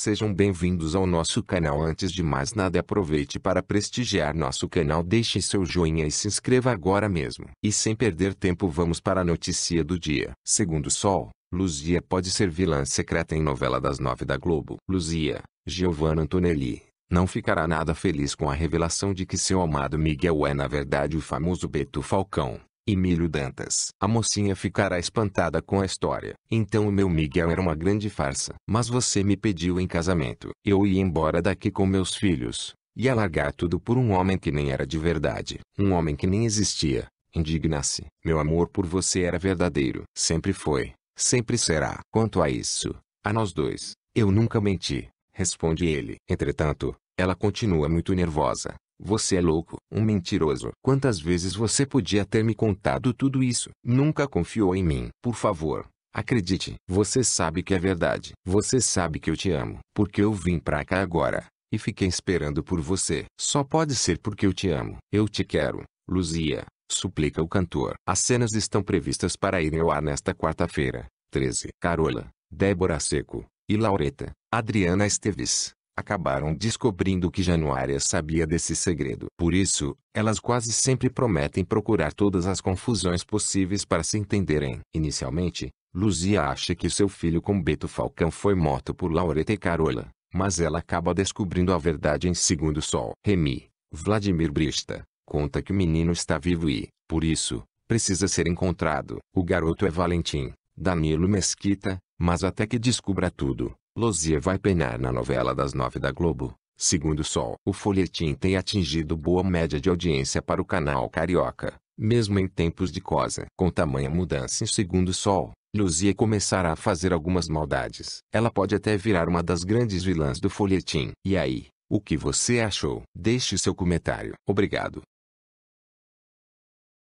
Sejam bem-vindos ao nosso canal. Antes de mais nada, aproveite para prestigiar nosso canal. Deixe seu joinha e se inscreva agora mesmo. E sem perder tempo, vamos para a notícia do dia. Segundo Sol, Luzia pode ser vilã secreta em novela das nove da Globo. Luzia, Giovanna Antonelli, não ficará nada feliz com a revelação de que seu amado Miguel é na verdade o famoso Beto Falcão. Emílio Dantas. A mocinha ficará espantada com a história. Então o meu Miguel era uma grande farsa. Mas você me pediu em casamento. Eu ia embora daqui com meus filhos. e alargar tudo por um homem que nem era de verdade. Um homem que nem existia. Indigna-se. Meu amor por você era verdadeiro. Sempre foi. Sempre será. Quanto a isso, a nós dois, eu nunca menti. Responde ele. Entretanto, ela continua muito nervosa. Você é louco, um mentiroso. Quantas vezes você podia ter me contado tudo isso? Nunca confiou em mim. Por favor, acredite. Você sabe que é verdade. Você sabe que eu te amo. Porque eu vim pra cá agora e fiquei esperando por você. Só pode ser porque eu te amo. Eu te quero, Luzia, suplica o cantor. As cenas estão previstas para irem ao ar nesta quarta-feira, 13. Carola, Débora Seco e Laureta, Adriana Esteves acabaram descobrindo que Januária sabia desse segredo. Por isso, elas quase sempre prometem procurar todas as confusões possíveis para se entenderem. Inicialmente, Luzia acha que seu filho com Beto Falcão foi morto por Laureta e Carola, mas ela acaba descobrindo a verdade em Segundo Sol. Remy, Vladimir Brista, conta que o menino está vivo e, por isso, precisa ser encontrado. O garoto é Valentim, Danilo Mesquita, mas até que descubra tudo, Luzia vai penar na novela das nove da Globo. Segundo o Sol, o folhetim tem atingido boa média de audiência para o canal carioca, mesmo em tempos de cosa. Com tamanha mudança em Segundo o Sol, Luzia começará a fazer algumas maldades. Ela pode até virar uma das grandes vilãs do folhetim. E aí, o que você achou? Deixe seu comentário. Obrigado.